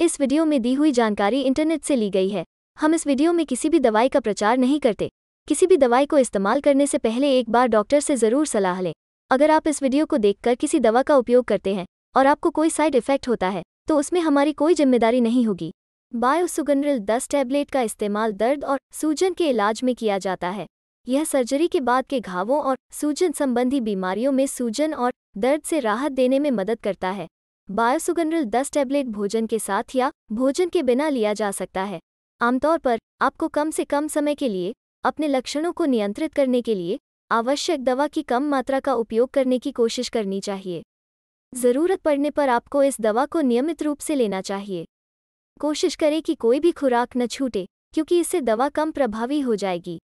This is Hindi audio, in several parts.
इस वीडियो में दी हुई जानकारी इंटरनेट से ली गई है हम इस वीडियो में किसी भी दवाई का प्रचार नहीं करते किसी भी दवाई को इस्तेमाल करने से पहले एक बार डॉक्टर से ज़रूर सलाह लें अगर आप इस वीडियो को देखकर किसी दवा का उपयोग करते हैं और आपको कोई साइड इफेक्ट होता है तो उसमें हमारी कोई जिम्मेदारी नहीं होगी बायोसुगनरिल दस टैबलेट का इस्तेमाल दर्द और सूजन के इलाज में किया जाता है यह सर्जरी के बाद के घावों और सूजन संबंधी बीमारियों में सूजन और दर्द से राहत देने में मदद करता है बायोसुगनरल 10 टैबलेट भोजन के साथ या भोजन के बिना लिया जा सकता है आमतौर पर आपको कम से कम समय के लिए अपने लक्षणों को नियंत्रित करने के लिए आवश्यक दवा की कम मात्रा का उपयोग करने की कोशिश करनी चाहिए ज़रूरत पड़ने पर आपको इस दवा को नियमित रूप से लेना चाहिए कोशिश करें कि कोई भी खुराक न छूटे क्योंकि इससे दवा कम प्रभावी हो जाएगी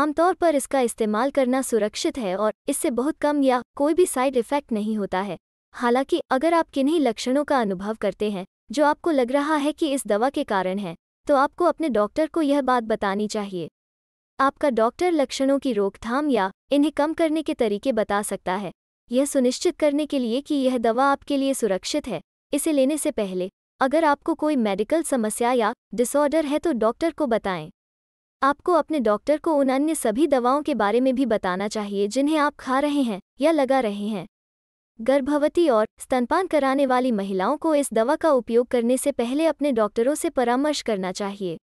आमतौर पर इसका इस्तेमाल करना सुरक्षित है और इससे बहुत कम या कोई भी साइड इफ़ेक्ट नहीं होता है हालांकि अगर आप किन्हीं लक्षणों का अनुभव करते हैं जो आपको लग रहा है कि इस दवा के कारण है तो आपको अपने डॉक्टर को यह बात बतानी चाहिए आपका डॉक्टर लक्षणों की रोकथाम या इन्हें कम करने के तरीके बता सकता है यह सुनिश्चित करने के लिए कि यह दवा आपके लिए सुरक्षित है इसे लेने से पहले अगर आपको कोई मेडिकल समस्या या डिसऑर्डर है तो डॉक्टर को बताएं आपको अपने डॉक्टर को उन अन्य सभी दवाओं के बारे में भी बताना चाहिए जिन्हें आप खा रहे हैं या लगा रहे हैं गर्भवती और स्तनपान कराने वाली महिलाओं को इस दवा का उपयोग करने से पहले अपने डॉक्टरों से परामर्श करना चाहिए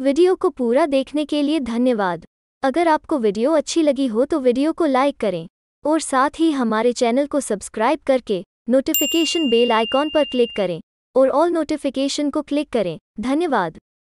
वीडियो को पूरा देखने के लिए धन्यवाद अगर आपको वीडियो अच्छी लगी हो तो वीडियो को लाइक करें और साथ ही हमारे चैनल को सब्सक्राइब करके नोटिफिकेशन बेल आइकॉन पर क्लिक करें और ऑल नोटिफिकेशन को क्लिक करें धन्यवाद